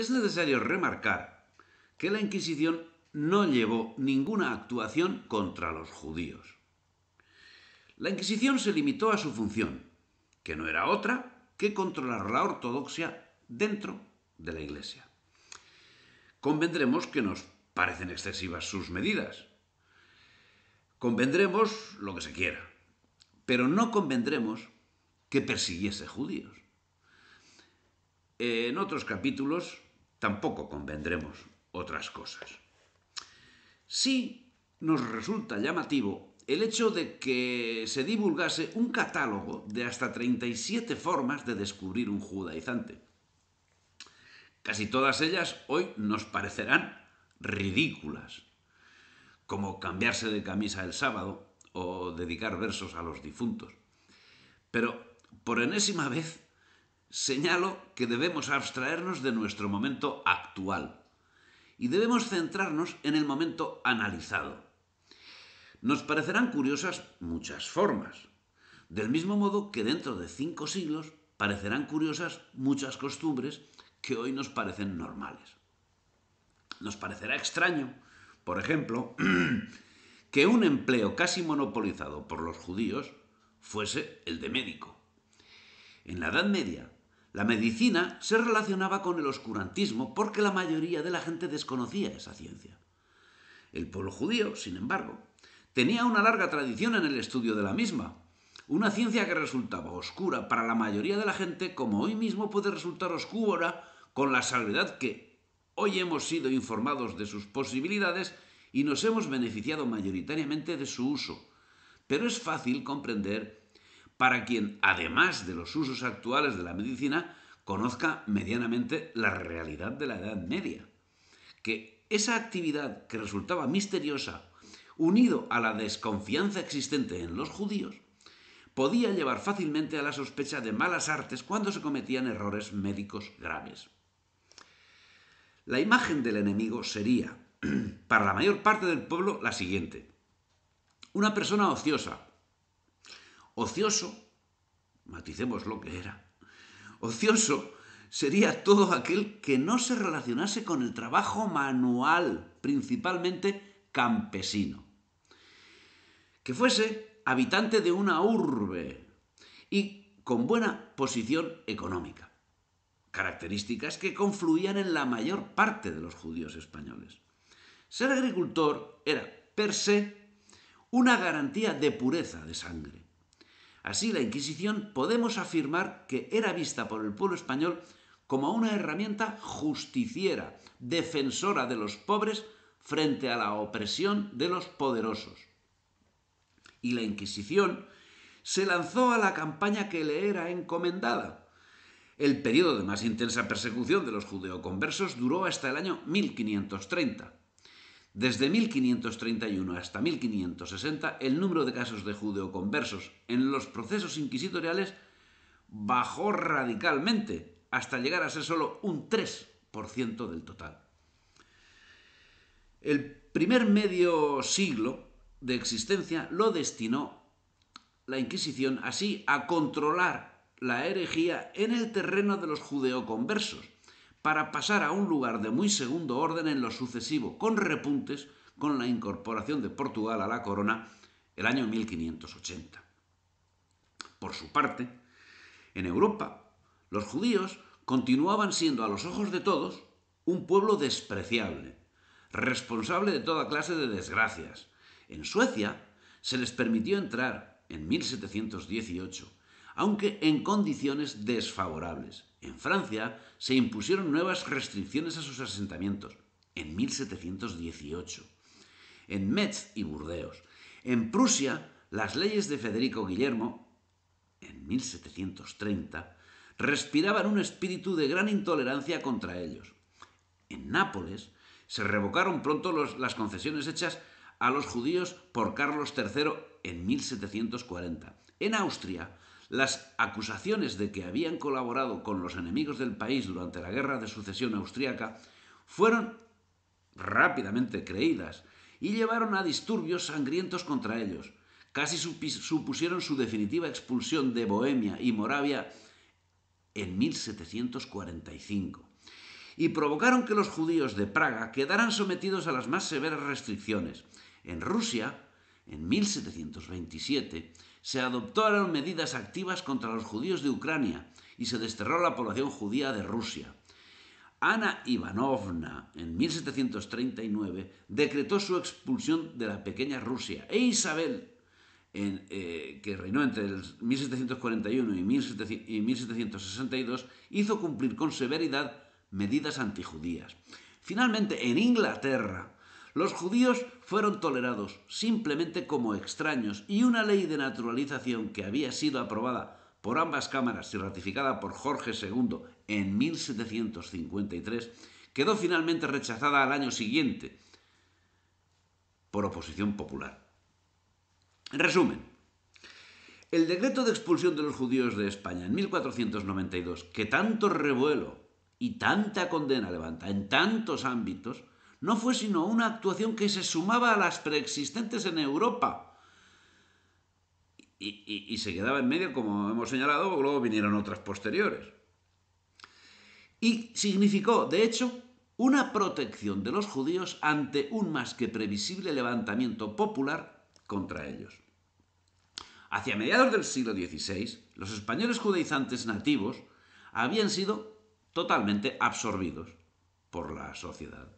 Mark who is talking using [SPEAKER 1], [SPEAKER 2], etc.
[SPEAKER 1] Es necesario remarcar que la Inquisición no llevó ninguna actuación contra los judíos. La Inquisición se limitó a su función, que no era otra que controlar la ortodoxia dentro de la Iglesia. Convendremos que nos parecen excesivas sus medidas. Convendremos lo que se quiera, pero no convendremos que persiguiese judíos. En otros capítulos tampoco convendremos otras cosas. Sí nos resulta llamativo el hecho de que se divulgase un catálogo de hasta 37 formas de descubrir un judaizante. Casi todas ellas hoy nos parecerán ridículas, como cambiarse de camisa el sábado o dedicar versos a los difuntos. Pero por enésima vez señalo que debemos abstraernos de nuestro momento actual y debemos centrarnos en el momento analizado. Nos parecerán curiosas muchas formas, del mismo modo que dentro de cinco siglos parecerán curiosas muchas costumbres que hoy nos parecen normales. Nos parecerá extraño, por ejemplo, que un empleo casi monopolizado por los judíos fuese el de médico. En la Edad Media, la medicina se relacionaba con el oscurantismo porque la mayoría de la gente desconocía esa ciencia. El pueblo judío, sin embargo, tenía una larga tradición en el estudio de la misma, una ciencia que resultaba oscura para la mayoría de la gente como hoy mismo puede resultar oscura con la salvedad que hoy hemos sido informados de sus posibilidades y nos hemos beneficiado mayoritariamente de su uso. Pero es fácil comprender para quien, además de los usos actuales de la medicina, conozca medianamente la realidad de la Edad Media. Que esa actividad que resultaba misteriosa, unido a la desconfianza existente en los judíos, podía llevar fácilmente a la sospecha de malas artes cuando se cometían errores médicos graves. La imagen del enemigo sería, para la mayor parte del pueblo, la siguiente. Una persona ociosa, Ocioso, maticemos lo que era, ocioso sería todo aquel que no se relacionase con el trabajo manual, principalmente campesino. Que fuese habitante de una urbe y con buena posición económica. Características que confluían en la mayor parte de los judíos españoles. Ser agricultor era, per se, una garantía de pureza de sangre Así, la Inquisición podemos afirmar que era vista por el pueblo español como una herramienta justiciera, defensora de los pobres frente a la opresión de los poderosos. Y la Inquisición se lanzó a la campaña que le era encomendada. El periodo de más intensa persecución de los judeoconversos duró hasta el año 1530. Desde 1531 hasta 1560, el número de casos de judeoconversos en los procesos inquisitoriales bajó radicalmente, hasta llegar a ser solo un 3% del total. El primer medio siglo de existencia lo destinó la Inquisición así a controlar la herejía en el terreno de los judeoconversos, para pasar a un lugar de muy segundo orden en lo sucesivo, con repuntes con la incorporación de Portugal a la corona el año 1580. Por su parte, en Europa, los judíos continuaban siendo a los ojos de todos un pueblo despreciable, responsable de toda clase de desgracias. En Suecia se les permitió entrar en 1718, aunque en condiciones desfavorables. En Francia se impusieron nuevas restricciones a sus asentamientos, en 1718, en Metz y Burdeos. En Prusia, las leyes de Federico Guillermo, en 1730, respiraban un espíritu de gran intolerancia contra ellos. En Nápoles se revocaron pronto las concesiones hechas a los judíos por Carlos III en 1740. En Austria, las acusaciones de que habían colaborado con los enemigos del país durante la Guerra de Sucesión Austriaca fueron rápidamente creídas y llevaron a disturbios sangrientos contra ellos. Casi supusieron su definitiva expulsión de Bohemia y Moravia en 1745 y provocaron que los judíos de Praga quedaran sometidos a las más severas restricciones. En Rusia, en 1727, se adoptaron medidas activas contra los judíos de Ucrania y se desterró la población judía de Rusia. Ana Ivanovna, en 1739, decretó su expulsión de la pequeña Rusia e Isabel, eh, que reinó entre 1741 y, y 1762, hizo cumplir con severidad medidas antijudías. Finalmente, en Inglaterra, los judíos fueron tolerados simplemente como extraños y una ley de naturalización que había sido aprobada por ambas cámaras y ratificada por Jorge II en 1753, quedó finalmente rechazada al año siguiente por oposición popular. En resumen, el decreto de expulsión de los judíos de España en 1492, que tanto revuelo y tanta condena levanta en tantos ámbitos, no fue sino una actuación que se sumaba a las preexistentes en Europa. Y, se quedaba en medio, como hemos señalado, luego vinieron otras posteriores. Y significó, de hecho, una protección de los judíos ante un más que previsible levantamiento popular contra ellos. Hacia mediados del siglo XVI, los españoles judaizantes nativos habían sido totalmente absorbidos por la sociedad.